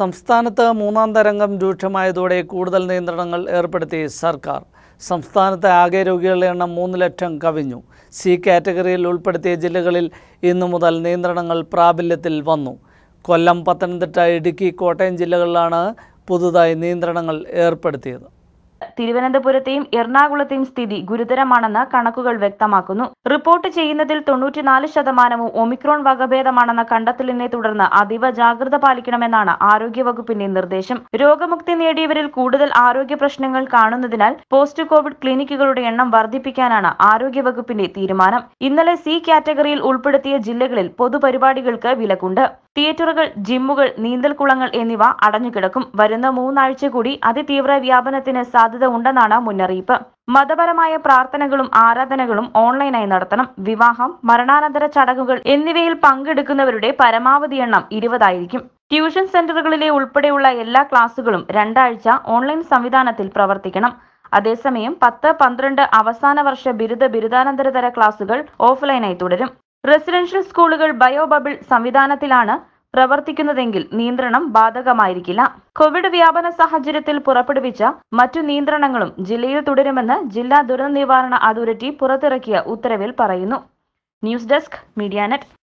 സംസ്ഥാനത്ത് മൂന്നാം തരംഗം രൂക്ഷമായതോടെ കൂടുതൽ നിയന്ത്രണങ്ങൾ ഏർപ്പെടുത്തി സർക്കാർ സംസ്ഥാനത്തെ ആകെ രോഗികളുടെ എണ്ണം മൂന്ന് ലക്ഷം കവിഞ്ഞു സി കാറ്റഗറിയിൽ ഉൾപ്പെടുത്തിയ ജില്ലകളിൽ ഇന്നു മുതൽ നിയന്ത്രണങ്ങൾ പ്രാബല്യത്തിൽ വന്നു കൊല്ലം പത്തനംതിട്ട ഇടുക്കി കോട്ടയം ജില്ലകളിലാണ് പുതുതായി നിയന്ത്രണങ്ങൾ ഏർപ്പെടുത്തിയത് തിരുവനന്തപുരത്തെയും എറണാകുളത്തെയും സ്ഥിതി ഗുരുതരമാണെന്ന് കണക്കുകൾ വ്യക്തമാക്കുന്നു റിപ്പോർട്ട് ചെയ്യുന്നതിൽ തൊണ്ണൂറ്റിനാല് ശതമാനവും ഒമിക്രോൺ വകഭേദമാണെന്ന കണ്ടെത്തലിനെ തുടർന്ന് അതീവ ജാഗ്രത പാലിക്കണമെന്നാണ് ആരോഗ്യവകുപ്പിന്റെ നിർദ്ദേശം രോഗമുക്തി നേടിയവരിൽ കൂടുതൽ ആരോഗ്യ പ്രശ്നങ്ങൾ കാണുന്നതിനാൽ പോസ്റ്റ് കോവിഡ് ക്ലിനിക്കുകളുടെ എണ്ണം വർദ്ധിപ്പിക്കാനാണ് ആരോഗ്യവകുപ്പിന്റെ തീരുമാനം ഇന്നലെ സി കാറ്റഗറിയിൽ ഉൾപ്പെടുത്തിയ ജില്ലകളിൽ പൊതുപരിപാടികൾക്ക് വിലക്കുണ്ട് തിയേറ്ററുകൾ ജിമ്മുകൾ നീന്തൽക്കുളങ്ങൾ എന്നിവ അടഞ്ഞുകിടക്കും വരുന്ന മൂന്നാഴ്ച കൂടി അതിതീവ്ര വ്യാപനത്തിന് സാധ്യത ഉണ്ടെന്നാണ് മുന്നറിയിപ്പ് മതപരമായ പ്രാർത്ഥനകളും ആരാധനകളും ഓൺലൈനായി നടത്തണം വിവാഹം മരണാനന്തര ചടങ്ങുകൾ എന്നിവയിൽ പങ്കെടുക്കുന്നവരുടെ പരമാവധി എണ്ണം ഇരുപതായിരിക്കും ട്യൂഷൻ സെന്ററുകളിലെ ഉൾപ്പെടെയുള്ള എല്ലാ ക്ലാസുകളും രണ്ടാഴ്ച ഓൺലൈൻ സംവിധാനത്തിൽ പ്രവർത്തിക്കണം അതേസമയം പത്ത് പന്ത്രണ്ട് അവസാന വർഷ ബിരുദ ബിരുദാനന്തരതര ക്ലാസുകൾ ഓഫ്ലൈനായി തുടരും റെസിഡൻഷ്യൽ സ്കൂളുകൾ ബയോബബിൾ സംവിധാനത്തിലാണ് പ്രവർത്തിക്കുന്നതെങ്കിൽ നിയന്ത്രണം ബാധകമായിരിക്കില്ല കോവിഡ് വ്യാപന സാഹചര്യത്തിൽ പുറപ്പെടുവിച്ച മറ്റു നിയന്ത്രണങ്ങളും ജില്ലയിൽ തുടരുമെന്ന് ജില്ലാ ദുരന്ത നിവാരണ അതോറിറ്റി പുറത്തിറക്കിയ ഉത്തരവിൽ പറയുന്നു ന്യൂസ് ഡെസ്ക് മീഡിയ നെറ്റ്